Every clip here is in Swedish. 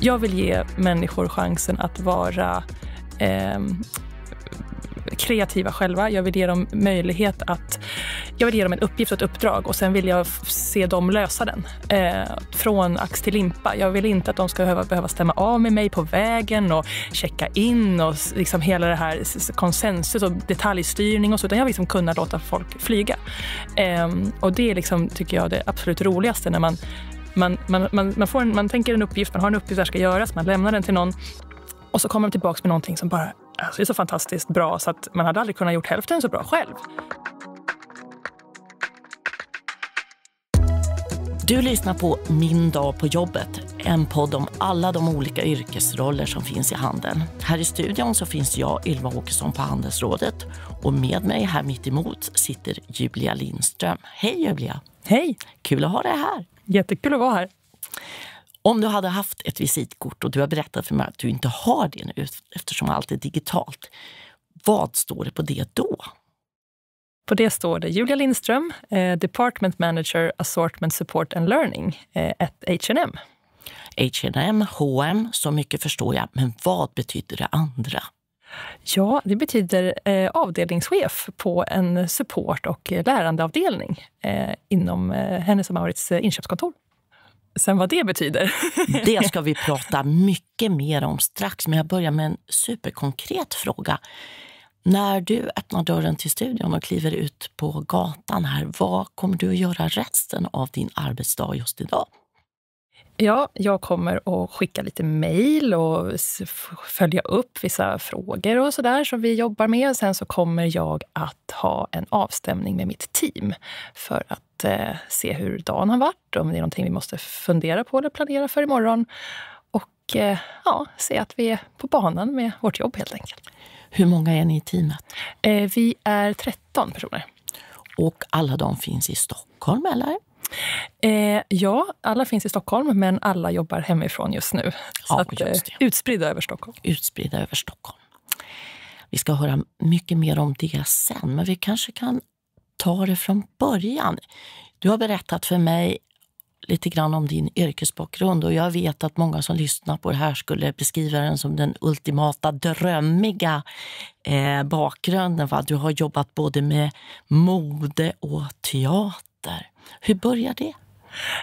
Jag vill ge människor chansen att vara eh, kreativa själva. Jag vill ge dem möjlighet att jag vill ge dem en uppgift och ett uppdrag och sen vill jag se dem lösa den. Eh, från ax till limpa. Jag vill inte att de ska behöva, behöva stämma av med mig på vägen och checka in och liksom hela det här konsensus och detaljstyrning och så. Utan jag vill liksom kunna låta folk flyga. Eh, och det är liksom, tycker jag, det absolut roligaste när man man, man, man, man, får en, man tänker en uppgift, man har en uppgift som ska göras, man lämnar den till någon och så kommer de tillbaka med någonting som bara alltså, är så fantastiskt bra så att man hade aldrig kunnat gjort hälften så bra själv. Du lyssnar på Min dag på jobbet, en podd om alla de olika yrkesroller som finns i handeln. Här i studion så finns jag, Ylva Åkesson på Handelsrådet och med mig här mitt emot sitter Julia Lindström. Hej Julia! Hej! Kul att ha dig här! Jättekul att vara här. Om du hade haft ett visitkort och du har berättat för mig att du inte har det nu eftersom allt är digitalt, vad står det på det då? På det står det Julia Lindström, eh, Department Manager Assortment Support and Learning, ett eh, H&M. H&M, H&M, så mycket förstår jag. Men vad betyder det andra? Ja, det betyder eh, avdelningschef på en support och lärandeavdelning eh, inom eh, Hennes och Maurits eh, inköpskontor. Sen vad det betyder? det ska vi prata mycket mer om strax, men jag börjar med en superkonkret fråga. När du öppnar dörren till studion och kliver ut på gatan här, vad kommer du att göra resten av din arbetsdag just idag? Ja, jag kommer att skicka lite mejl och följa upp vissa frågor och sådär som vi jobbar med. Sen så kommer jag att ha en avstämning med mitt team för att eh, se hur dagen har varit, om det är någonting vi måste fundera på eller planera för imorgon. Och eh, ja, se att vi är på banan med vårt jobb helt enkelt. Hur många är ni i teamet? Eh, vi är 13 personer. Och alla de finns i Stockholm, eller? Eh, ja, alla finns i Stockholm, men alla jobbar hemifrån just nu. Ja, att, just eh, utspridda över Stockholm. Utspridda över Stockholm. Vi ska höra mycket mer om det sen, men vi kanske kan ta det från början. Du har berättat för mig lite grann om din yrkesbakgrund och jag vet att många som lyssnar på det här skulle beskriva den som den ultimata drömmiga eh, bakgrunden. Va? Du har jobbat både med mode och teater. Hur börjar det?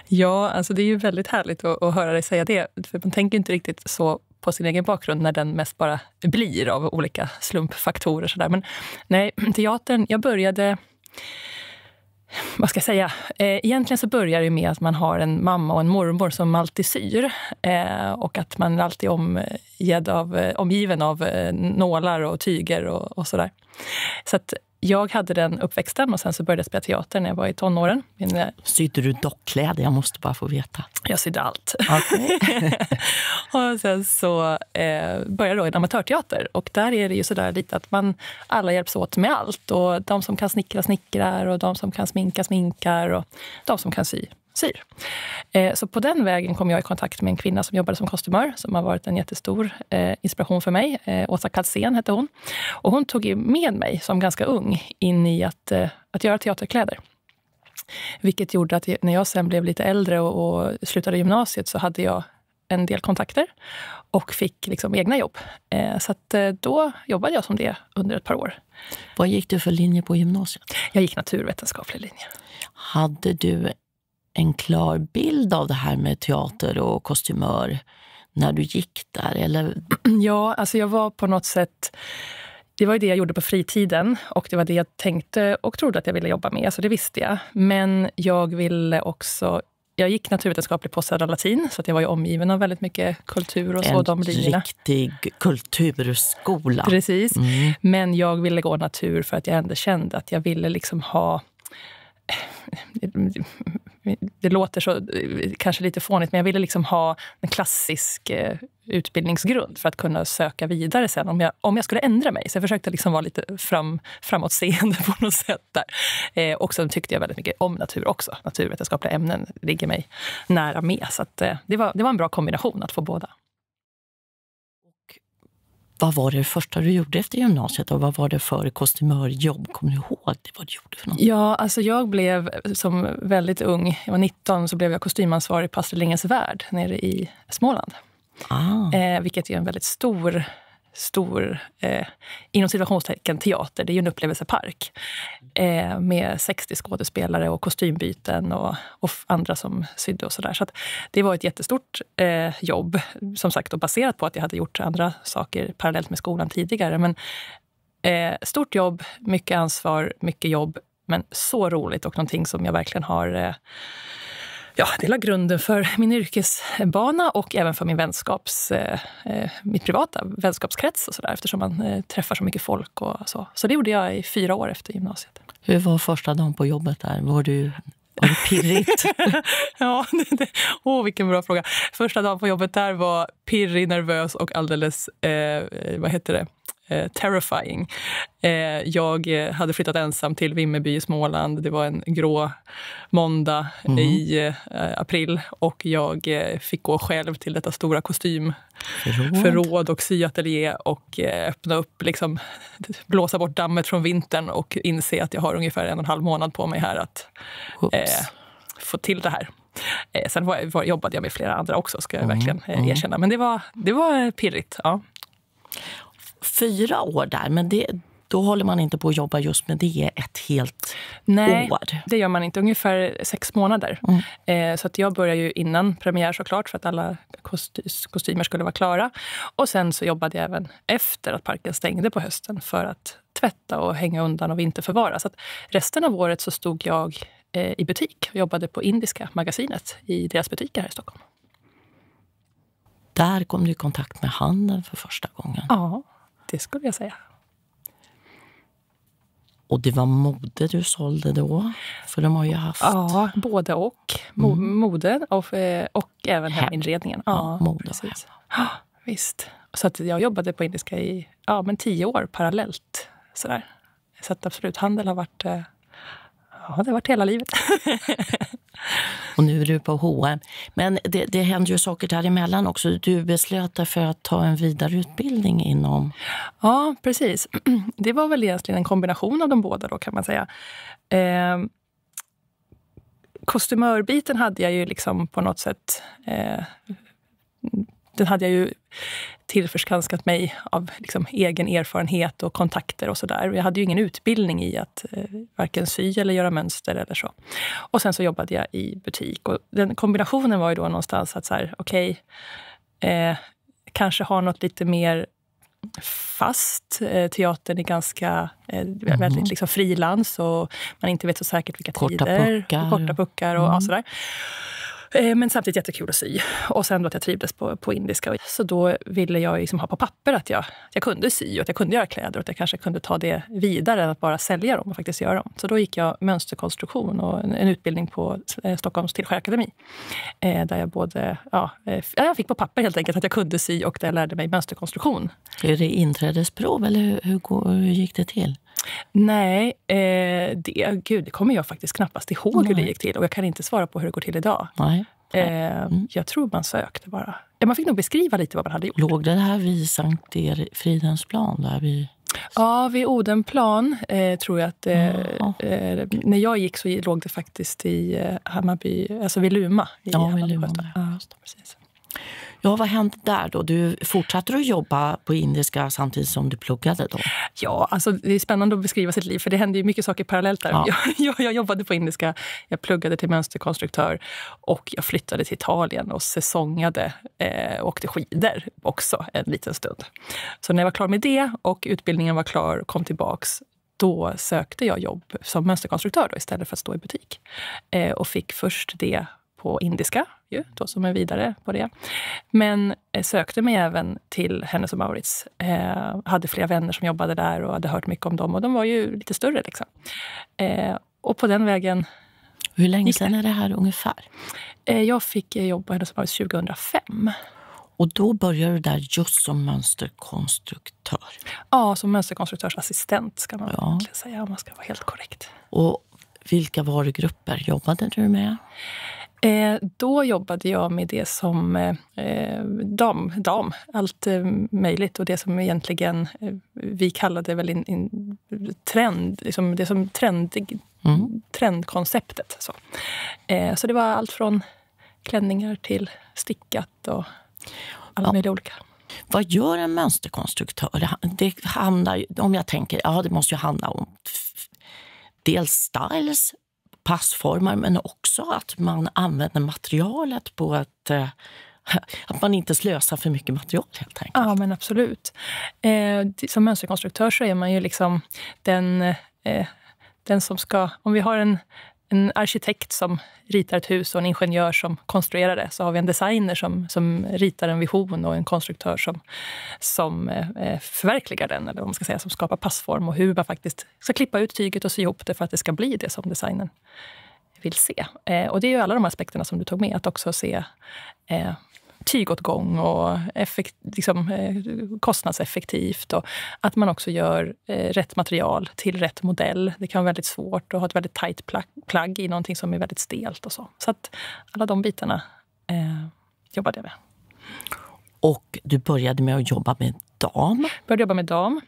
Ja, alltså det är ju väldigt härligt att, att höra dig säga det. För Man tänker inte riktigt så på sin egen bakgrund när den mest bara blir av olika slumpfaktorer. Så där. Men nej, teatern, jag började vad ska jag säga? Eh, egentligen så börjar det med att man har en mamma och en mormor som alltid syr eh, och att man alltid eh, är omgiven av nålar och tyger och, och sådär. Så att jag hade den uppväxten och sen så började jag spela teater när jag var i tonåren. Min... Eh, sydde du dockkläder? Jag måste bara få veta. Jag sydde allt. Okay. och sen så eh, började jag då i en amatörteater och där är det ju sådär lite att man alla hjälps åt med allt och de som kan snickra snickrar och de som kan sminka sminkar och de som kan sy syr. Eh, så på den vägen kom jag i kontakt med en kvinna som jobbade som kostymör, som har varit en jättestor eh, inspiration för mig. Eh, Åsa Kalsén hette hon. Och hon tog med mig, som ganska ung, in i att, att göra teaterkläder. Vilket gjorde att när jag sen blev lite äldre och, och slutade gymnasiet så hade jag en del kontakter och fick liksom egna jobb. Så att då jobbade jag som det under ett par år. Vad gick du för linje på gymnasiet? Jag gick naturvetenskaplig linje. Hade du en klar bild av det här med teater och kostymör när du gick där? Eller? Ja, alltså jag var på något sätt... Det var det jag gjorde på fritiden och det var det jag tänkte och trodde att jag ville jobba med, så det visste jag. Men jag ville också... Jag gick naturvetenskaplig på Södra Latin, så jag var omgiven av väldigt mycket kultur. och så, En de riktig kulturskola. Precis. Mm. Men jag ville gå natur för att jag ändå kände att jag ville liksom ha eh, det låter så, eh, kanske lite fånigt, men jag ville liksom ha en klassisk eh, utbildningsgrund för att kunna söka vidare sen om jag, om jag skulle ändra mig. Så jag försökte liksom vara lite fram, framåtseende på något sätt. där. Eh, och sen tyckte jag väldigt mycket om natur också. Naturvetenskapliga ämnen ligger mig nära med. Så att, eh, det, var, det var en bra kombination att få båda vad var det första du gjorde efter gymnasiet och vad var det för kostymörjobb? Kommer du ihåg det, vad du gjorde för något? Ja, alltså jag blev som väldigt ung, jag var 19, så blev jag kostymansvarig på Astrid Lindgrens Värld nere i Småland. Ah. Eh, vilket är en väldigt stor stor, eh, inom situationstecken, teater. Det är ju en upplevelsepark eh, med 60 skådespelare och kostymbyten och, och andra som sydde och sådär. Så, så det var ett jättestort eh, jobb, som sagt, och baserat på att jag hade gjort andra saker parallellt med skolan tidigare. Men eh, stort jobb, mycket ansvar, mycket jobb, men så roligt och någonting som jag verkligen har eh, ja, det la grunden för min yrkesbana och även för min vänskaps, eh, eh mitt privata vänskapskrets och så där, eftersom man eh, träffar så mycket folk. och så. så det gjorde jag i fyra år efter gymnasiet. Hur var första dagen på jobbet? där? Var du var det pirrigt? ja, det, det. Oh, vilken bra fråga. Första dagen på jobbet där var pirrig, nervös och alldeles... Eh, vad heter det? eh, terrifying. Eh, jag hade flyttat ensam till Vimmerby i Småland. Det var en grå måndag mm. i eh, april och jag eh, fick gå själv till detta stora kostymförråd och syateljé och eh, öppna upp, liksom, blåsa bort dammet från vintern och inse att jag har ungefär en och en halv månad på mig här att eh, få till det här. sen var, var, jobbade jag med flera andra också, ska jag mm, verkligen mm. erkänna. Men det var, det var pirrigt. Ja fyra år där, men det, då håller man inte på att jobba just med det ett helt Nej, år. Nej, det gör man inte. Ungefär sex månader. Mm. Eh, så att jag började ju innan premiär såklart för att alla kosty kostymer skulle vara klara. Och sen så jobbade jag även efter att parken stängde på hösten för att tvätta och hänga undan och vinterförvara. Så att resten av året så stod jag eh, i butik och jobbade på Indiska magasinet i deras butiker här i Stockholm. Där kom du i kontakt med handeln för första gången. Ja. Det skulle jag säga. Och det var mode du sålde då? För de har ju haft... Ja, både och. Mo mm. Moden och, eh, och även heminredningen. Ja, ja mode precis. Ja, visst. Så att jag jobbade på Indiska i ja, men tio år parallellt. Sådär. Så att absolut, handel har varit eh, Ja, det har varit hela livet. och nu är du på H&M. Men det, det händer ju saker däremellan också. Du beslöt dig för att ta en vidareutbildning inom... Ja, precis. Det var väl egentligen en kombination av de båda då kan man säga. Eh, kostymörbiten hade jag ju liksom på något sätt eh, den hade jag ju tillförskanskat mig av liksom egen erfarenhet och kontakter och sådär. Jag hade ju ingen utbildning i att eh, varken sy eller göra mönster eller så. Och sen så jobbade jag i butik. Och den kombinationen var ju då någonstans att så här, okej, okay, eh, kanske ha något lite mer fast. Eh, teatern är ganska eh, mm. väldigt liksom, frilans och man inte vet så säkert vilka korta tider. Puckar. Korta puckar. och, mm. och sådär. Eh, men samtidigt jättekul att sy. Och sen då att jag trivdes på, på indiska. Så då ville jag liksom ha på papper att jag, jag kunde sy och att jag kunde göra kläder och att jag kanske kunde ta det vidare än att bara sälja dem och faktiskt göra dem. Så då gick jag mönsterkonstruktion och en, en utbildning på eh, Stockholms Tillskärakademi. Eh, där jag både... Eh, ja, jag fick på papper helt enkelt att jag kunde sy och där jag lärde mig mönsterkonstruktion. Är det inträdesprov eller hur, hur, hur gick det till? Nej, eh, det, gud, det kommer jag faktiskt knappast ihåg Nej. hur det gick till. Och jag kan inte svara på hur det går till idag. Nej. Eh, Nej. Mm. Jag tror man sökte bara. Eh, man fick nog beskriva lite vad man hade gjort. Låg det här vid Sankt Fridensplan? Fridhemsplan? vid... Ja, vid Odenplan eh, tror jag att... Eh, ja. eh, när jag gick så låg det faktiskt i eh, Hammarby, alltså vid Luma. I ja, vid Luma. Ja, precis. Ja, vad hände där då? Du fortsatte du jobba på indiska samtidigt som du pluggade då? Ja, alltså det är spännande att beskriva sitt liv för det hände ju mycket saker parallellt där. Ja. Jag, jag, jobbade på indiska, jag pluggade till mönsterkonstruktör och jag flyttade till Italien och säsongade eh, och åkte skidor också en liten stund. Så när jag var klar med det och utbildningen var klar och kom tillbaks då sökte jag jobb som mönsterkonstruktör då, istället för att stå i butik. Eh, och fick först det på indiska, ju, då som är vidare på det. Men eh, sökte mig även till Hennes och Maurits. Eh, hade flera vänner som jobbade där och hade hört mycket om dem. Och de var ju lite större. Liksom. Eh, och på den vägen Hur länge sedan är det här ungefär? Eh, jag fick eh, jobb på Hennes och Maurits 2005. Och då började du där just som mönsterkonstruktör? Ja, som mönsterkonstruktörsassistent ska man ja. säga om man ska vara helt korrekt. Och vilka varugrupper jobbade du med? Eh, då jobbade jag med det som eh, eh, dam, dam, allt eh, möjligt. Och det som egentligen eh, vi kallade väl in, in trend, liksom det som trendig, mm. trendkonceptet. Så. Eh, så det var allt från klänningar till stickat och alla ja. möjliga olika. Vad gör en mönsterkonstruktör? Det handlar, om jag tänker, ja, det måste ju handla om dels styles, passformar men också att man använder materialet på ett eh, att man inte slösar för mycket material. helt enkelt. Ja, men absolut. Eh, som mönsterkonstruktör så är man ju liksom den, eh, den som ska... Om vi har en en arkitekt som ritar ett hus och en ingenjör som konstruerar det. Så har vi en designer som, som ritar en vision och en konstruktör som, som eh, förverkligar den, eller vad man ska säga, som skapar passform och hur man faktiskt ska klippa ut tyget och sy ihop det för att det ska bli det som designen vill se. Eh, och det är ju alla de aspekterna som du tog med, att också se eh, tygåtgång och effekt, liksom, eh, kostnadseffektivt. Och att man också gör eh, rätt material till rätt modell. Det kan vara väldigt svårt att ha ett väldigt tajt plagg i någonting som är väldigt stelt. och Så Så att alla de bitarna eh, jobbade jag med. Och du började med att jobba med dam? Började jobba med dam.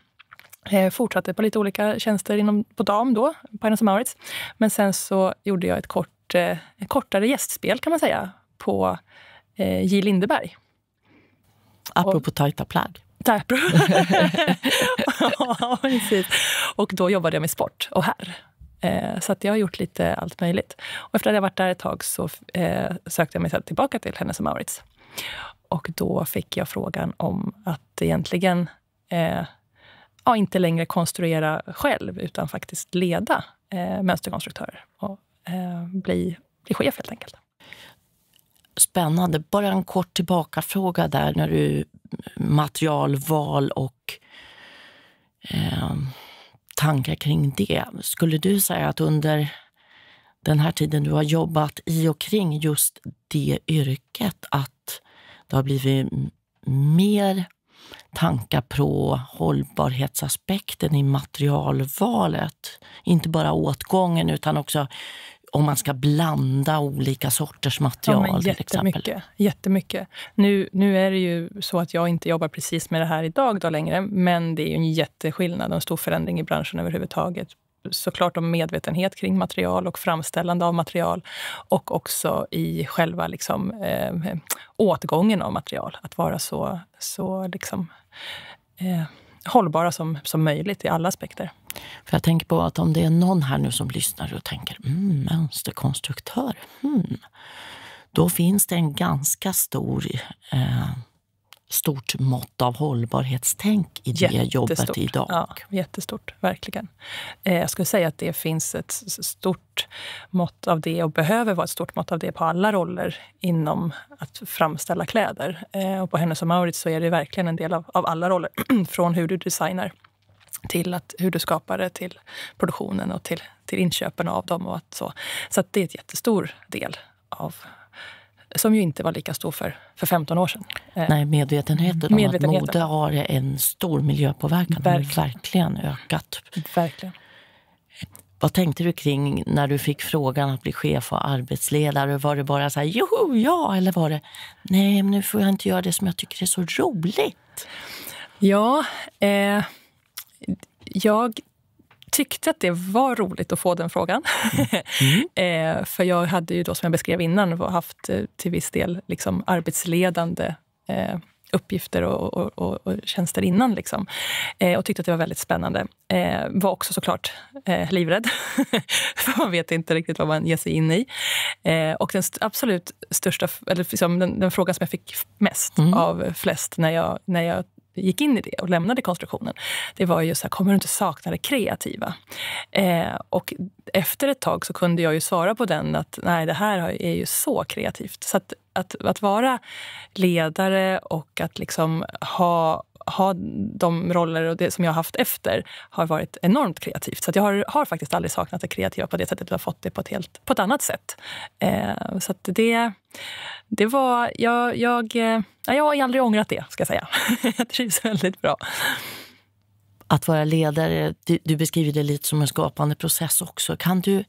Eh, fortsatte på lite olika tjänster inom, på dam då, Pinus Maurits. Men sen så gjorde jag ett, kort, eh, kortare gästspel kan man säga på Eh, J. Lindeberg. Apropå och, tajta plagg. Och då jobbade jag med sport och här. Eh, så att jag har gjort lite allt möjligt. Och efter att jag varit där ett tag så eh, sökte jag mig tillbaka till Hennes och Maurits. Och då fick jag frågan om att egentligen ja, inte längre konstruera själv, utan faktiskt leda mönsterkonstruktörer och bli, bli chef helt enkelt spännande. Bara en kort tillbakafråga där när du materialval och eh, tankar kring det. Skulle du säga att under den här tiden du har jobbat i och kring just det yrket att det har blivit mer tankar på hållbarhetsaspekten i materialvalet. Inte bara åtgången, utan också om man ska blanda olika sorters material. Ja, men jättemycket. Till jättemycket. Nu, nu är det ju så att jag inte jobbar precis med det här idag då längre, men det är ju en jätteskillnad och en stor förändring i branschen överhuvudtaget såklart om medvetenhet kring material och framställande av material och också i själva liksom, eh, åtgången av material. Att vara så, så liksom, eh, hållbara som, som möjligt i alla aspekter. För jag tänker på att om det är någon här nu som lyssnar och tänker mm, mönsterkonstruktör, hmm, då finns det en ganska stor eh, stort mått av hållbarhetstänk i det jättestort. jobbet idag. Ja, jättestort, verkligen. Eh, jag skulle säga att det finns ett stort mått av det och behöver vara ett stort mått av det på alla roller inom att framställa kläder. Eh, och på Hennes och Maurits så är det verkligen en del av, av alla roller, från hur du designar till att, hur du skapar det till produktionen och till, till inköpen av dem. Och att så så att det är en jättestor del av som ju inte var lika stor för, för 15 år sedan. Eh, nej, medvetenheten om medvetenheten. att mode har en stor miljöpåverkan verkligen. har verkligen ökat. Verkligen. Vad tänkte du kring när du fick frågan att bli chef och arbetsledare? Var det bara så här, joho, ja, eller var det nej, men nu får jag inte göra det som jag tycker är så roligt? Ja, eh, jag tyckte att det var roligt att få den frågan. Mm. Mm. för jag hade ju då, som jag beskrev innan, haft eh, till viss del liksom arbetsledande eh, uppgifter och, och, och, och tjänster innan. Liksom. Eh, och tyckte att det var väldigt spännande. Eh, var också såklart eh, livrädd, för man vet inte riktigt vad man ger sig in i. och den st absolut största, eller liksom den, den, frågan som jag fick mest mm. av flest när jag, när jag gick in i det och lämnade konstruktionen, det var ju så här, kommer du inte sakna det kreativa? Eh, och efter ett tag så kunde jag ju svara på den att nej, det här är ju så kreativt. Så att, att, att vara ledare och att liksom ha ha de roller och det som jag har haft efter har varit enormt kreativt. Så jag har, har, faktiskt aldrig saknat det kreativa på det sättet. Jag har fått det på ett, helt, på ett annat sätt. Eh, så det, det var... Jag, jag, ja, eh, jag har aldrig ångrat det, ska jag säga. jag trivs väldigt bra. Att vara ledare, du, du beskriver det lite som en skapande process också. Kan du,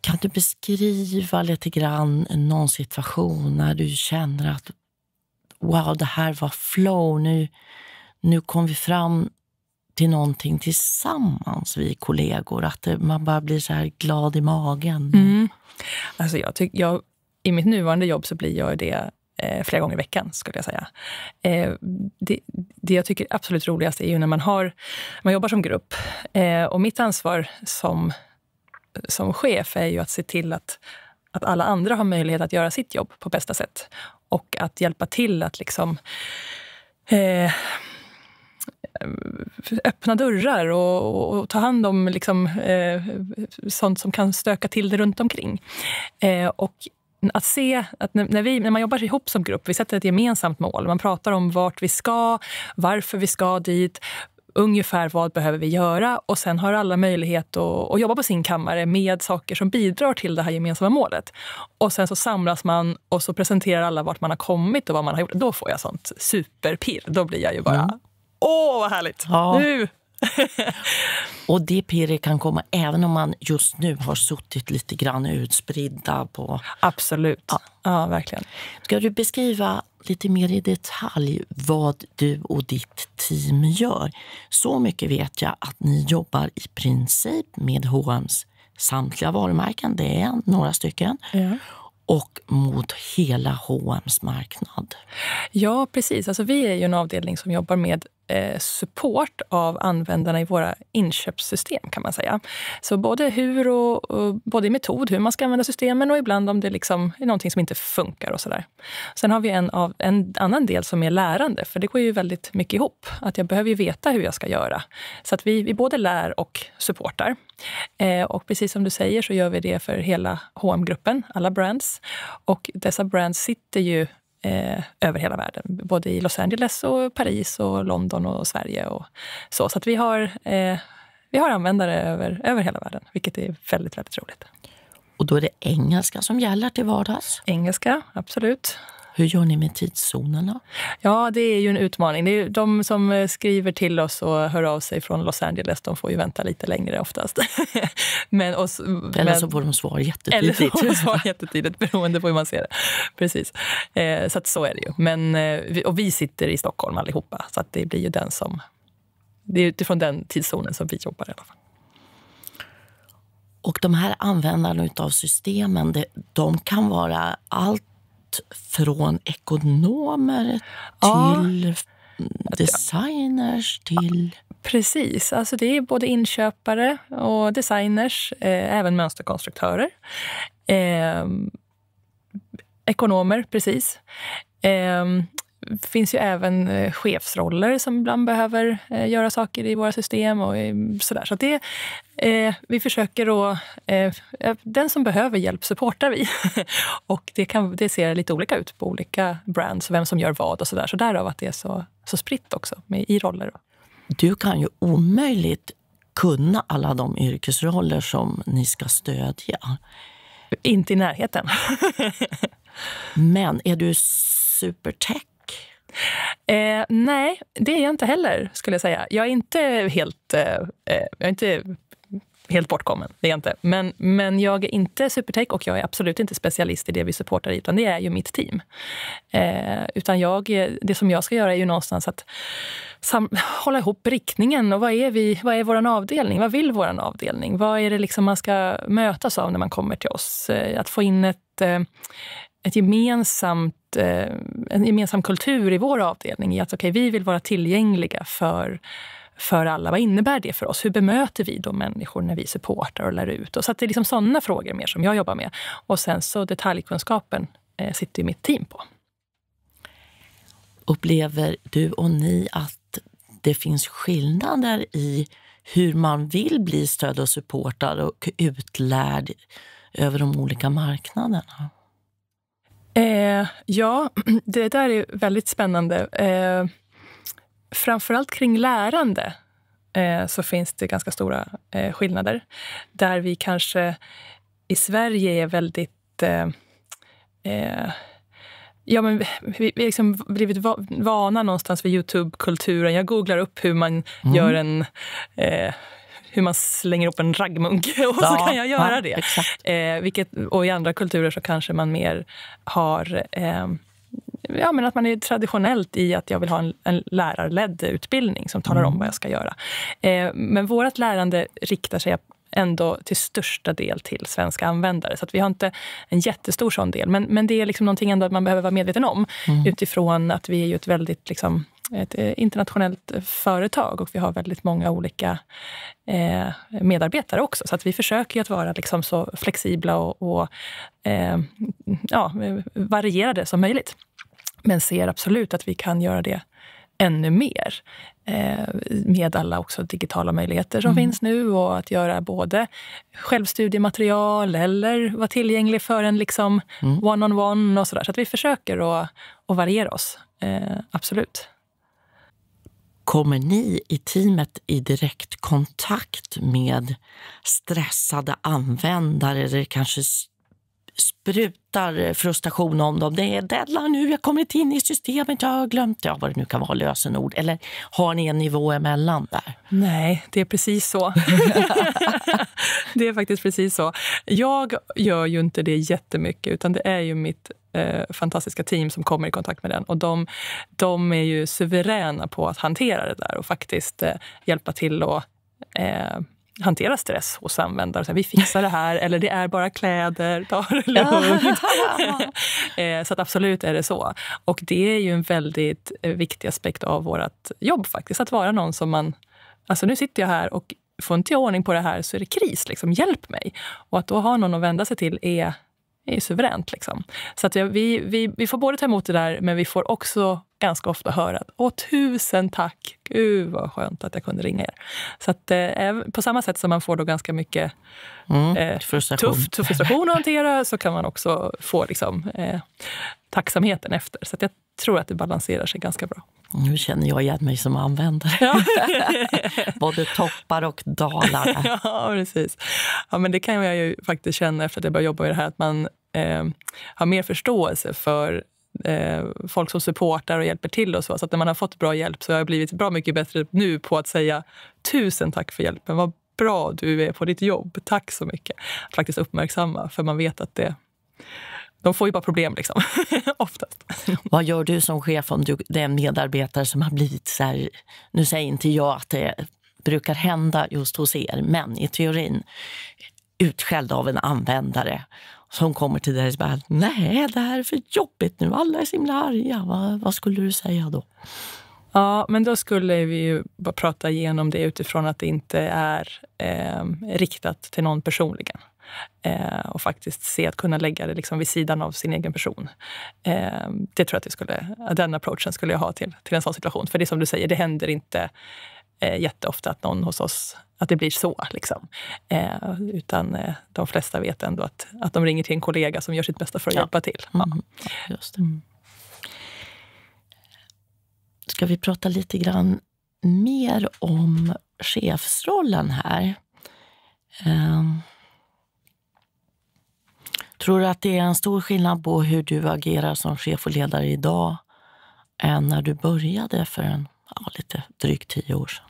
kan du beskriva lite grann någon situation när du känner att wow, det här var flow. Nu, nu kom vi fram till någonting tillsammans, vi kollegor. Att det, man bara blir så här glad i magen. Mm. Alltså jag tyck, jag, I mitt nuvarande jobb så blir jag det eh, flera gånger i veckan. skulle jag säga. Eh, det, det, jag tycker är absolut roligast är ju när man, har, man jobbar som grupp. Eh, och mitt ansvar som, som chef är ju att se till att, att alla andra har möjlighet att göra sitt jobb på bästa sätt och att hjälpa till att liksom eh, öppna dörrar och, och, och, ta hand om liksom, eh, sånt som kan stöka till det runt omkring. Eh, och att se att när, vi, när man jobbar ihop som grupp, vi sätter ett gemensamt mål. Man pratar om vart vi ska, varför vi ska dit, ungefär vad behöver vi göra och sen har alla möjlighet att, att, jobba på sin kammare med saker som bidrar till det här gemensamma målet. Och sen så samlas man och så presenterar alla vart man har kommit och vad man har gjort. Då får jag sånt superpirr. Då blir jag ju bara, mm. åh vad härligt! Ja. Nu! och det pirret kan komma även om man just nu har suttit lite grann utspridda på... Absolut. Ja. ja, verkligen. Ska du beskriva lite mer i detalj vad du och ditt team gör. Så mycket vet jag att ni jobbar i princip med H&M's samtliga varumärken. Det är några stycken. Ja och mot hela H&M's marknad. Ja, precis. Alltså, vi är ju en avdelning som jobbar med eh, support av användarna i våra inköpssystem. kan man säga. Så både hur och, och både i metod, hur man ska använda systemen och ibland om det liksom är någonting som inte funkar. och så där. Sen har vi en, av, en annan del som är lärande, för det går ju väldigt mycket ihop. Att Jag behöver ju veta hur jag ska göra. Så att vi, vi både lär och supportar. Eh, och precis som du säger så gör vi det för hela hm gruppen alla brands. Och dessa brands sitter ju eh, över hela världen, både i Los Angeles, och Paris, och London och Sverige. Och så så att vi, har, eh, vi har användare över, över hela världen, vilket är väldigt, väldigt roligt. Och då är det engelska som gäller till vardags? Engelska, absolut. Hur gör ni med tidszonerna? Ja, det är ju en utmaning. Det är de som eh, skriver till oss och hör av sig från Los Angeles de får ju vänta lite längre oftast. men, och, eller men, så får de svar jättetidigt. Eller så får de svar jättetidigt, beroende på hur man ser det. Precis. Eh, så så är det ju. Men, eh, och vi sitter i Stockholm allihopa, så det blir ju den som... Det är utifrån den tidszonen som vi jobbar i alla fall. Och de här användarna av systemen, de kan vara allt från ekonomer till ja. designers till... Precis. Alltså det är både inköpare och designers, eh, även mönsterkonstruktörer. Eh, ekonomer, precis. Eh, finns ju även eh, chefsroller som ibland behöver eh, göra saker i våra system. och eh, sådär. Så det, eh, Vi försöker att... Eh, den som behöver hjälp supportar vi. och det, kan, det ser lite olika ut på olika brands, vem som gör vad och sådär. Så därav att det är så, så spritt också med, i roller. Du kan ju omöjligt kunna alla de yrkesroller som ni ska stödja. Inte i närheten. Men är du supertech Eh, nej, det är jag inte heller. skulle jag säga. Jag är inte helt, eh, eh, jag är inte helt bortkommen. Det är jag inte. Men, men jag är inte supertech och jag är absolut inte specialist i det vi supportar i, utan det är ju mitt team. Eh, utan jag, det som jag ska göra är ju någonstans att hålla ihop riktningen. och Vad är, är vår avdelning? Vad vill vår avdelning? Vad är det liksom man ska mötas av när man kommer till oss? Eh, att få in ett eh, ett gemensamt, eh, en gemensam kultur i vår avdelning i att okay, vi vill vara tillgängliga för för alla. Vad innebär det för oss? Hur bemöter vi de människor när vi supportar och lär ut? Och så det är liksom sådana frågor mer som jag jobbar med. Och sen så detaljkunskapen eh, sitter ju mitt team på. Upplever du och ni att det finns skillnader i hur man vill bli stöd och supportad och utlärd över de olika marknaderna? Eh, ja, det där är väldigt spännande. Eh, framförallt kring lärande eh, så finns det ganska stora eh, skillnader. Där vi kanske i Sverige är väldigt... Eh, eh ja, men vi har liksom blivit vana någonstans vid Youtube-kulturen. Jag googlar upp hur man mm. gör en eh, hur man slänger upp en raggmunk och ja, så kan jag göra ja, det. Eh, vilket, och i andra kulturer så kanske man mer har eh, ja, men att man är traditionellt i att jag vill ha en, en lärarledd utbildning som talar mm. om vad jag ska göra. Eh, men vårt lärande riktar sig ändå till största del till svenska användare. Så vi har inte en jättestor sån del. Men, men det är liksom någonting ändå att man behöver vara medveten om mm. utifrån att vi är ju ett väldigt liksom, ett eh, internationellt företag och vi har väldigt många olika eh, medarbetare också. Så att vi försöker att vara liksom så flexibla och, och eh, ja, varierade som möjligt. Men ser absolut att vi kan göra det ännu mer med alla också digitala möjligheter som mm. finns nu och att göra både självstudiematerial eller vara tillgänglig för en liksom mm. one-on-one och sådär. Så att vi försöker att, att variera oss, absolut kommer ni i teamet i direkt kontakt med stressade användare. Det kanske sprutar frustration om dem. Det är deadline nu, jag kommer inte in i systemet, jag har glömt ja, vad det nu kan vara, lösenord. Eller har ni en nivå emellan där? Nej, det är precis så. det är faktiskt precis så. Jag gör ju inte det jättemycket, utan det är ju mitt eh, fantastiska team som kommer i kontakt med den. Och de, de, är ju suveräna på att hantera det där och faktiskt eh, hjälpa till att eh, hantera stress hos användare. Så vi fixar det här, eller det är bara kläder, ta det lugnt. Eh, så absolut är det så. Och det är ju en väldigt eh, viktig aspekt av vårt jobb faktiskt, att vara någon som man... Alltså nu sitter jag här och får inte jag ordning på det här så är det kris. Liksom, hjälp mig! Och att då ha någon att vända sig till är är suveränt. Liksom. Så att vi, vi, vi får både ta emot det där, men vi får också ganska ofta höra att åh, tusen tack, gud vad skönt att jag kunde ringa er. Så att, eh, på samma sätt som man får då ganska mycket mm, eh, frustration. Tuff, tuff frustration att hantera så kan man också få liksom, eh, tacksamheten efter. Så jag tror att det balanserar sig ganska bra. Nu känner jag igen mig som användare. Ja. Både toppar och dalar. ja, precis. Ja, men det kan jag ju faktiskt känna efter att jag började jobba med det här, att man eh, har mer förståelse för eh, folk som supportar och hjälper till. och så. så att När man har fått bra hjälp så har jag blivit bra mycket bättre nu på att säga tusen tack för hjälpen. Vad bra du är på ditt jobb. Tack så mycket. Att faktiskt uppmärksamma, för man vet att det de får ju bara problem, liksom. oftast. Vad gör du som chef om du, det är en medarbetare som har blivit så här... Nu säger inte jag att det brukar hända just hos er, men i teorin utskälld av en användare som kommer till dig och säger nej, det här är för jobbigt nu, alla är så himla arga. Vad, vad skulle du säga då? Ja, men då skulle vi ju bara prata igenom det utifrån att det inte är eh, riktat till någon personligen. Eh, och faktiskt se att kunna lägga det liksom vid sidan av sin egen person. Eh, det tror jag att jag skulle, den approachen skulle jag ha till, till en sån situation. För det är som du säger, det händer inte eh, jätteofta att någon hos oss att det blir så. Liksom. Eh, utan eh, de flesta vet ändå att, att de ringer till en kollega som gör sitt bästa för att ja. hjälpa till. Ja. Mm. Just det. Mm. Ska vi prata lite grann mer om chefsrollen här? Um. Tror du att det är en stor skillnad på hur du agerar som chef och ledare idag än när du började för en, ja, lite drygt tio år sedan?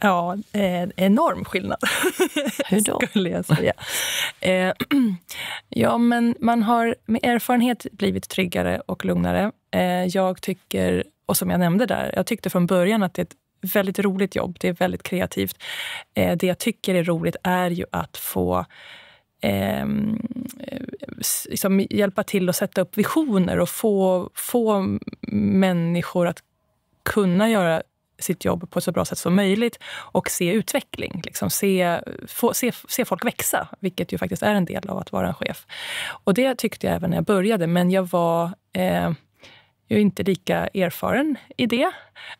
Ja, en eh, enorm skillnad. Hur då? Skulle jag säga. Eh, ja, men man har med erfarenhet blivit tryggare och lugnare. Eh, jag tycker, och som jag nämnde där, jag tyckte från början att det är ett väldigt roligt jobb. Det är väldigt kreativt. Det jag tycker är roligt är ju att få eh, liksom hjälpa till att sätta upp visioner och få, få människor att kunna göra sitt jobb på ett så bra sätt som möjligt och se utveckling. Liksom se, få, se, se folk växa, vilket ju faktiskt är en del av att vara en chef. Och Det tyckte jag även när jag började, men jag var eh, jag inte lika erfaren i det.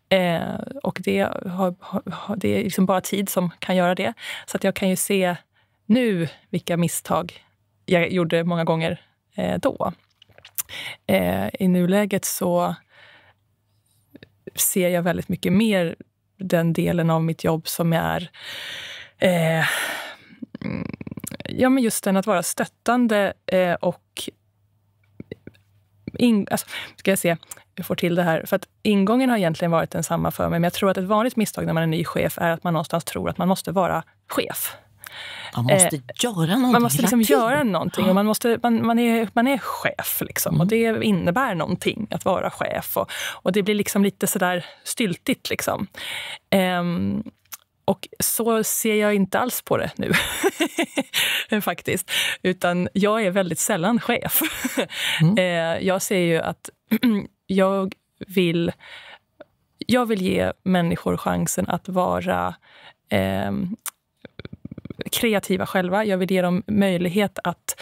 Eh, och det, har, har, det är liksom bara tid som kan göra det. Så att jag kan ju se nu vilka misstag jag gjorde många gånger eh, då. Eh, I nuläget så ser jag väldigt mycket mer den delen av mitt jobb som är eh, ja, men just den att vara stöttande eh, och... In, alltså, ska jag se jag får till det här. För att ingången har egentligen varit densamma för mig, men jag tror att ett vanligt misstag när man är ny chef är att man någonstans tror att man måste vara chef. Man måste eh, göra någonting Man måste liksom göra någonting och man, måste, man, man, är, man är chef. Liksom. Mm. Och det innebär någonting att vara chef. Och, och det blir liksom lite sådär styltigt. Liksom. Eh, och så ser jag inte alls på det nu, faktiskt. Utan jag är väldigt sällan chef. Mm. Eh, jag ser ju att jag vill, jag vill ge människor chansen att vara eh, kreativa själva. Jag vill ge dem möjlighet att...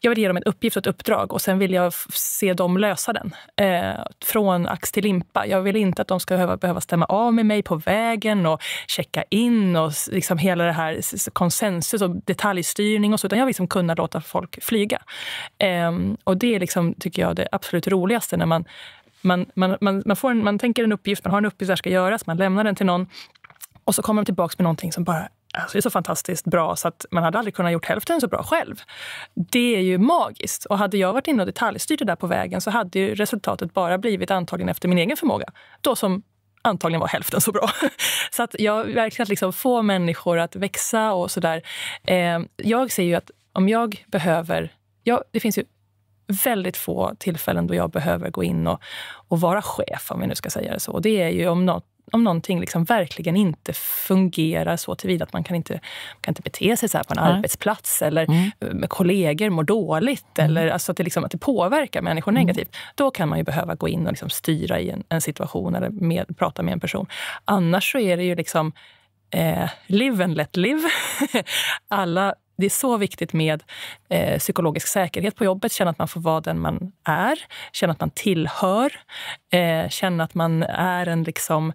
Jag vill ge dem en uppgift och ett uppdrag och sen vill jag se dem lösa den. Eh, från ax till limpa. Jag vill inte att de ska behöva, behöva stämma av med mig på vägen och checka in och liksom hela det här konsensus och detaljstyrning och så. Utan jag vill liksom kunna låta folk flyga. Eh, och det är liksom, tycker jag, det absolut roligaste när man man, man, man, man, får en, man tänker en uppgift, man har en uppgift som ska göras, man lämnar den till någon och så kommer de tillbaka med någonting som bara Alltså det är så fantastiskt bra så att man hade aldrig kunnat gjort hälften så bra själv. Det är ju magiskt. Och hade jag varit inne och detaljstyrt det där på vägen så hade ju resultatet bara blivit antagligen efter min egen förmåga. Då som antagligen var hälften så bra. Så att jag verkligen liksom få människor att växa och sådär. Eh, jag ser ju att om jag behöver... Ja, det finns ju väldigt få tillfällen då jag behöver gå in och, och vara chef, om vi nu ska säga det så. Och det är ju om något om någonting liksom verkligen inte fungerar så tillvida att man kan inte, kan inte bete sig så här på en Nej. arbetsplats eller mm. kollegor mår dåligt mm. eller alltså att, det liksom, att det påverkar människor mm. negativt. Då kan man ju behöva gå in och liksom styra i en, en situation eller med, prata med en person. Annars så är det ju liksom Eh, live and let live. Alla det är så viktigt med eh, psykologisk säkerhet på jobbet. Känna att man får vara den man är, känna att man tillhör. Eh, känna att man är en liksom,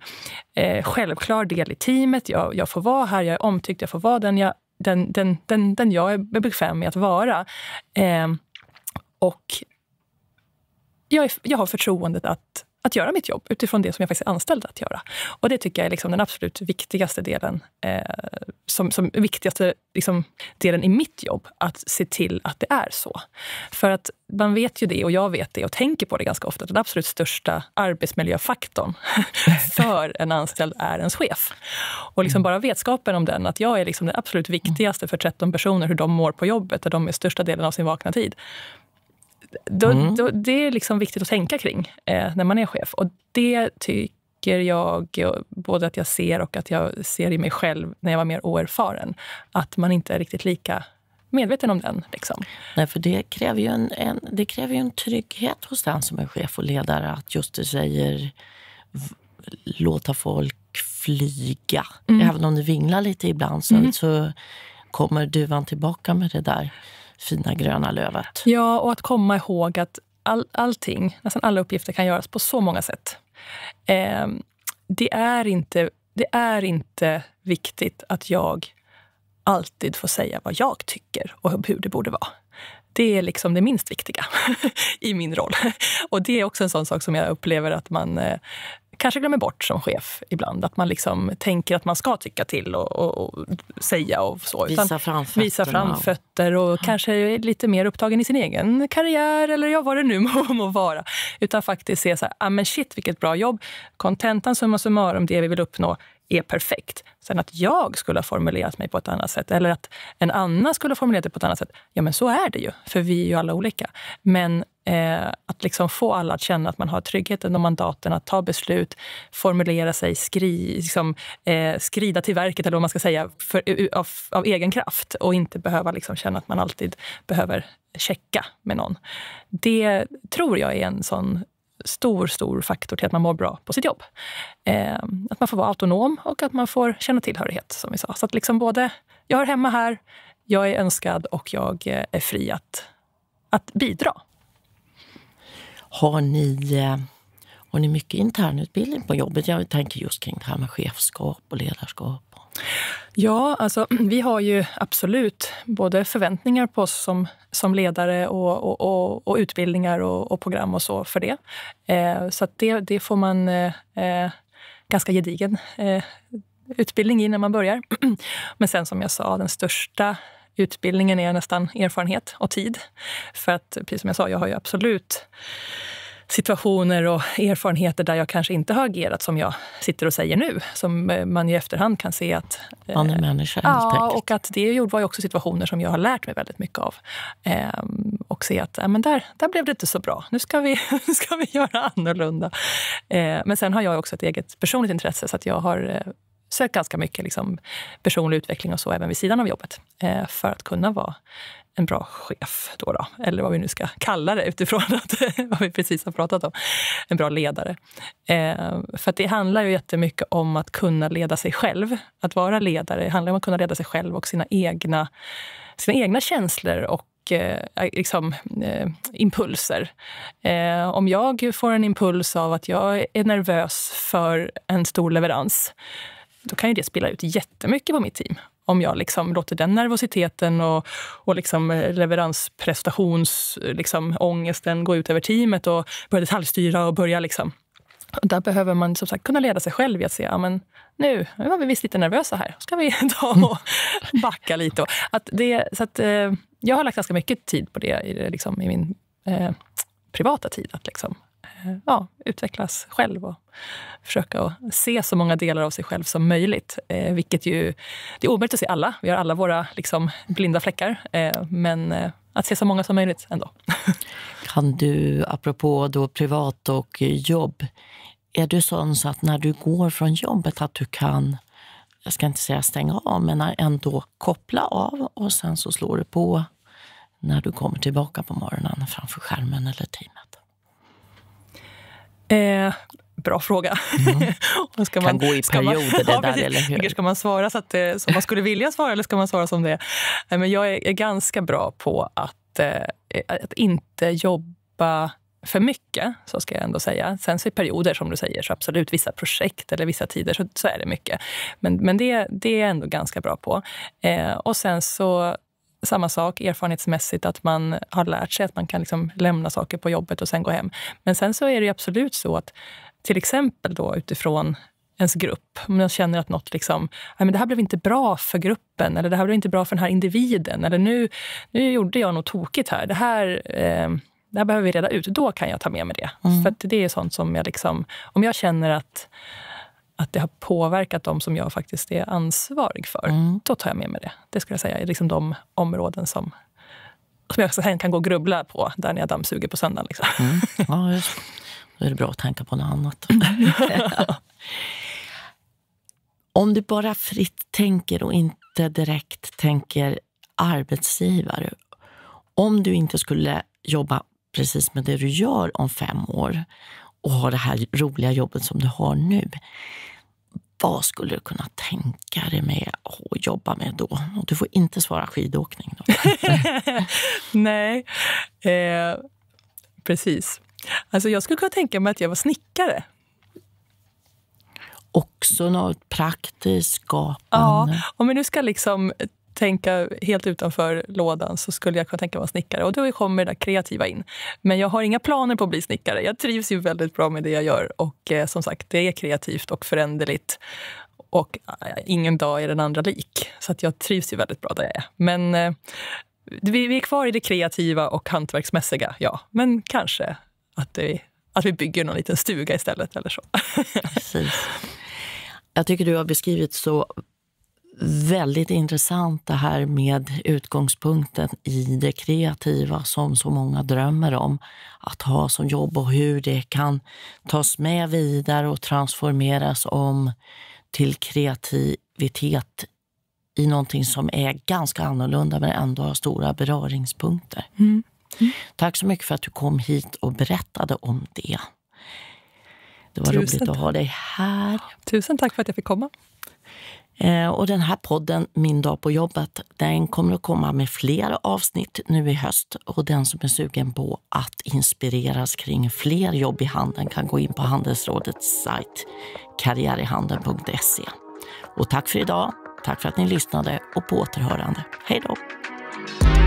eh, självklar del i teamet. Jag, jag får vara här, jag är omtyckt, jag får vara den jag, den, den, den, den jag är bekväm med att vara. Eh, och jag, är, jag har förtroendet att att göra mitt jobb utifrån det som jag faktiskt är anställd att göra. Och Det tycker jag är liksom den absolut viktigaste delen, eh, som, som, viktigaste liksom, delen i mitt jobb. Att se till att det är så. För att man vet ju det, och jag vet det och tänker på det ganska ofta. att Den absolut största arbetsmiljöfaktorn för en anställd är ens chef. Och liksom mm. bara vetskapen om den, att jag är liksom det absolut viktigaste för 13 personer, hur de mår på jobbet, där de är största delen av sin vakna tid då, mm. då, det är liksom viktigt att tänka kring eh, när man är chef. Och det tycker jag, eh, både att jag ser och att jag ser i mig själv när jag var mer oerfaren, att man inte är riktigt lika medveten om den. Liksom. Nej, för det kräver, ju en, en, det kräver ju en trygghet hos den som är chef och ledare att just du säger låta folk flyga. Mm. Även om det vinglar lite ibland så, mm. så kommer duvan tillbaka med det där fina gröna lövet. Ja, och att komma ihåg att all, allting, nästan alla uppgifter kan göras på så många sätt. Eh, det, är inte, det är inte viktigt att jag alltid får säga vad jag tycker och hur det borde vara. Det är liksom det minst viktiga i min roll. Och det är också en sån sak som jag upplever att man eh, kanske glömmer bort som chef ibland. Att man liksom tänker att man ska tycka till och, och, och säga och så. Visa framfötterna. Visa framfötter och ja. kanske är lite mer upptagen i sin egen karriär eller ja, vad det nu må vara. Utan faktiskt se så här, ah, men shit vilket bra jobb. Kontentan summa summarum, det vi vill uppnå är perfekt. Sen att jag skulle ha formulerat mig på ett annat sätt eller att en annan skulle ha formulerat det på ett annat sätt, ja men så är det ju, för vi är ju alla olika. Men Eh, att liksom få alla att känna att man har tryggheten och mandaten att ta beslut, formulera sig, skri, liksom, eh, skrida till verket eller vad man ska säga, för, av, av, egen kraft och inte behöva liksom känna att man alltid behöver checka med någon. Det tror jag är en sån stor, stor faktor till att man mår bra på sitt jobb. Eh, att man får vara autonom och att man får känna tillhörighet, som vi sa. Så att liksom både, jag hör hemma här, jag är önskad och jag eh, är fri att, att bidra. Har ni, eh, har ni mycket internutbildning på jobbet? Jag tänker just kring det här med chefskap och ledarskap. Ja, alltså, vi har ju absolut både förväntningar på oss som, som ledare och, och, och, och utbildningar och, program och så för det. Eh, så det, det, får man eh, eh, ganska gedigen eh, utbildning i när man börjar. Men sen som jag sa, den största utbildningen är nästan erfarenhet och tid. För att, precis som jag sa, jag har ju absolut situationer och erfarenheter där jag kanske inte har agerat som jag sitter och säger nu. Som eh, man i efterhand kan se att... Man eh, är människa, Ja, och att det var ju också situationer som jag har lärt mig väldigt mycket av. Ehm, och se att men där, där blev det inte så bra. Nu ska vi, ska vi göra annorlunda. Eh, men sen har jag också ett eget personligt intresse så att jag har sökt ganska mycket liksom, personlig utveckling och så även vid sidan av jobbet eh, för att kunna vara en bra chef, då då, eller vad vi nu ska kalla det utifrån att, vad vi precis har pratat om. En bra ledare. Eh, för det handlar ju jättemycket om att kunna leda sig själv. Att vara ledare handlar om att kunna leda sig själv och sina egna, sina egna känslor och eh, liksom, eh, impulser. Eh, om jag får en impuls av att jag är nervös för en stor leverans då kan ju det spela ut jättemycket på mitt team. Om jag liksom låter den nervositeten och, och liksom eh, leveransprestationsångesten eh, liksom, gå ut över teamet och börja detaljstyra och börja liksom... Och där behöver man som sagt kunna leda sig själv i att se ja, men nu, nu var vi visst lite nervösa här. ska vi ta och backa lite. Och att det, så att, eh, jag har lagt ganska mycket tid på det i, liksom, i min eh, privata tid. Att liksom, ja, utvecklas själv och försöka se så många delar av sig själv som möjligt. Eh, vilket ju, det är omöjligt att se alla. Vi har alla våra liksom, blinda fläckar. Eh, men eh, att se så många som möjligt ändå. Kan du, apropå då privat och jobb, är du sån så att när du går från jobbet att du kan, jag ska inte säga stänga av, men ändå koppla av och sen så slår du på när du kommer tillbaka på morgonen framför skärmen eller teamet? Eh, bra fråga. Mm. ska man, gå i perioder man, det där, ja, eller hur? Ska man svara så att, eh, som man skulle vilja svara eller ska man svara som det är? Eh, men jag är, är ganska bra på att, eh, att inte jobba för mycket, så ska jag ändå säga. Sen så i perioder, som du säger, så absolut, vissa projekt eller vissa tider så, så är det mycket. Men, men det, det är jag ändå ganska bra på. Eh, och sen så samma sak erfarenhetsmässigt, att man har lärt sig att man kan liksom lämna saker på jobbet och sen gå hem. Men sen så är det absolut så att till exempel då utifrån ens grupp. Om jag känner att något liksom, men det här blev inte bra för gruppen eller det här blev inte bra för den här individen. Eller nu, nu gjorde jag något tokigt här. Det här, eh, det här behöver vi reda ut. Då kan jag ta med mig det. Mm. För det är sånt som jag liksom, om jag känner att att det har påverkat de som jag faktiskt är ansvarig för. Mm. Då tar jag med mig det. Det skulle jag säga är liksom de områden som, som jag sen kan gå och grubbla på där när jag dammsuger på söndagen. Liksom. Mm. Ja, Då är det bra att tänka på något annat. Om du bara fritt tänker och inte direkt tänker arbetsgivare. Om du inte skulle jobba precis med det du gör om fem år och ha det här roliga jobbet som du har nu. Vad skulle du kunna tänka dig med att jobba med då? Och du får inte svara skidåkning. Då. Nej, eh, precis. Alltså jag skulle kunna tänka mig att jag var snickare också något praktiskt skapande. Ja, om vi nu ska liksom tänka helt utanför lådan så skulle jag kunna tänka mig vara snickare. Och då kommer det där kreativa in. Men jag har inga planer på att bli snickare. Jag trivs ju väldigt bra med det jag gör. Och eh, som sagt, det är kreativt och föränderligt. Och eh, ingen dag är den andra lik. Så att jag trivs ju väldigt bra där jag är. Men eh, vi, vi är kvar i det kreativa och hantverksmässiga, ja. Men kanske att, det, att vi bygger någon liten stuga istället eller så. Precis. Jag tycker du har beskrivit så väldigt intressant det här med utgångspunkten i det kreativa som så många drömmer om att ha som jobb och hur det kan tas med vidare och transformeras om till kreativitet i någonting som är ganska annorlunda men ändå har stora beröringspunkter. Mm. Mm. Tack så mycket för att du kom hit och berättade om det. Det var Tusen roligt att ha dig här. Tusen tack för att jag fick komma. Eh, och den här podden, Min dag på jobbet, den kommer att komma med fler avsnitt nu i höst. Och den som är sugen på att inspireras kring fler jobb i handeln kan gå in på Handelsrådets sajt karriärihandeln.se. Och tack för idag. Tack för att ni lyssnade och på återhörande. Hej då!